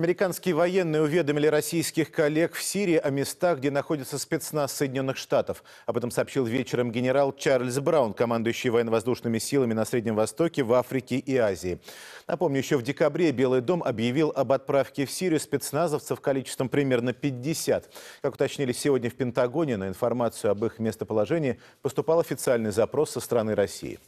Американские военные уведомили российских коллег в Сирии о местах, где находится спецназ Соединенных Штатов. Об этом сообщил вечером генерал Чарльз Браун, командующий военно-воздушными силами на Среднем Востоке, в Африке и Азии. Напомню, еще в декабре Белый дом объявил об отправке в Сирию спецназовцев количеством примерно 50. Как уточнили сегодня в Пентагоне, на информацию об их местоположении поступал официальный запрос со стороны России.